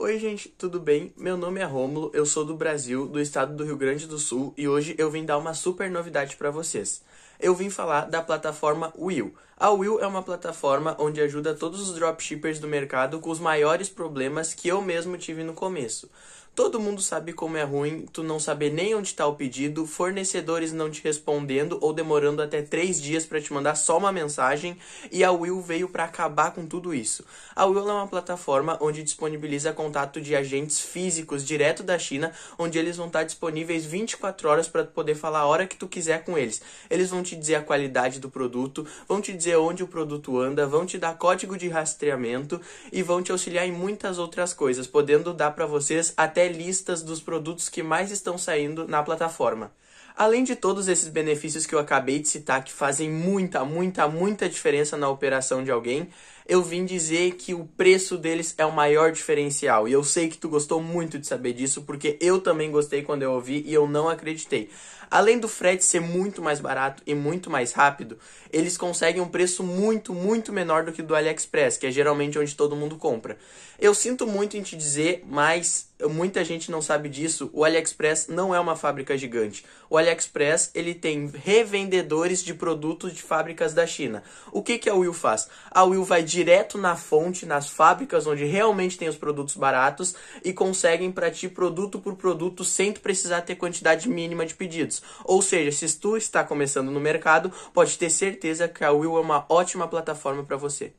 Oi, gente, tudo bem? Meu nome é Rômulo, eu sou do Brasil, do estado do Rio Grande do Sul, e hoje eu vim dar uma super novidade para vocês eu vim falar da plataforma Will. A Will é uma plataforma onde ajuda todos os dropshippers do mercado com os maiores problemas que eu mesmo tive no começo. Todo mundo sabe como é ruim tu não saber nem onde está o pedido, fornecedores não te respondendo ou demorando até três dias para te mandar só uma mensagem, e a Will veio para acabar com tudo isso. A Will é uma plataforma onde disponibiliza contato de agentes físicos direto da China, onde eles vão estar tá disponíveis 24 horas para poder falar a hora que tu quiser com eles. Eles vão te dizer a qualidade do produto, vão te dizer onde o produto anda, vão te dar código de rastreamento e vão te auxiliar em muitas outras coisas, podendo dar para vocês até listas dos produtos que mais estão saindo na plataforma. Além de todos esses benefícios que eu acabei de citar, que fazem muita, muita, muita diferença na operação de alguém, eu vim dizer que o preço deles é o maior diferencial. E eu sei que tu gostou muito de saber disso, porque eu também gostei quando eu ouvi e eu não acreditei. Além do frete ser muito mais barato e muito mais rápido, eles conseguem um preço muito, muito menor do que do AliExpress, que é geralmente onde todo mundo compra. Eu sinto muito em te dizer, mas muita gente não sabe disso, o AliExpress não é uma fábrica gigante. O AliExpress, ele tem revendedores de produtos de fábricas da China. O que, que a Will faz? A Will vai de direto na fonte, nas fábricas onde realmente tem os produtos baratos e conseguem para ti produto por produto sem tu precisar ter quantidade mínima de pedidos. Ou seja, se tu está começando no mercado, pode ter certeza que a Will é uma ótima plataforma para você.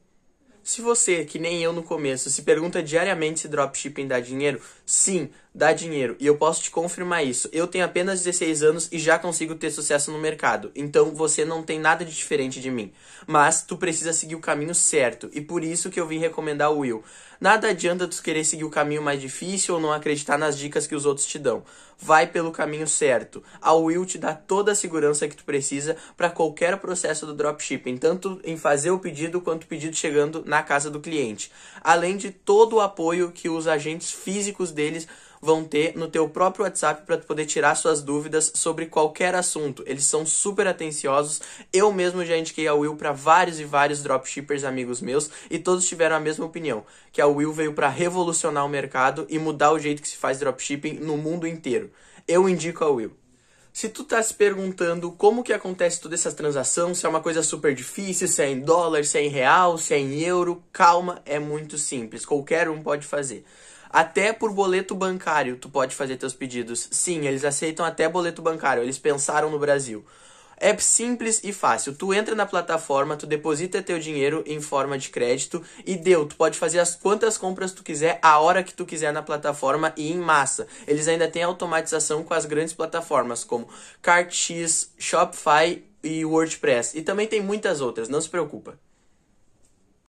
Se você, que nem eu no começo, se pergunta diariamente se dropshipping dá dinheiro, sim, dá dinheiro. E eu posso te confirmar isso. Eu tenho apenas 16 anos e já consigo ter sucesso no mercado. Então você não tem nada de diferente de mim. Mas tu precisa seguir o caminho certo. E por isso que eu vim recomendar o Will. Nada adianta tu querer seguir o caminho mais difícil ou não acreditar nas dicas que os outros te dão. Vai pelo caminho certo. A Will te dá toda a segurança que tu precisa para qualquer processo do dropshipping, tanto em fazer o pedido quanto o pedido chegando na casa do cliente. Além de todo o apoio que os agentes físicos deles vão ter no teu próprio WhatsApp para poder tirar suas dúvidas sobre qualquer assunto. Eles são super atenciosos. Eu mesmo já indiquei a Will para vários e vários dropshippers amigos meus e todos tiveram a mesma opinião, que a Will veio para revolucionar o mercado e mudar o jeito que se faz dropshipping no mundo inteiro. Eu indico a Will. Se tu tá se perguntando como que acontece toda essa transação, se é uma coisa super difícil, se é em dólar, se é em real, se é em euro, calma, é muito simples, qualquer um pode fazer. Até por boleto bancário tu pode fazer teus pedidos. Sim, eles aceitam até boleto bancário. Eles pensaram no Brasil. É simples e fácil. Tu entra na plataforma, tu deposita teu dinheiro em forma de crédito e deu. Tu pode fazer as quantas compras tu quiser, a hora que tu quiser na plataforma e em massa. Eles ainda têm automatização com as grandes plataformas como Cartx, Shopify e WordPress. E também tem muitas outras, não se preocupa.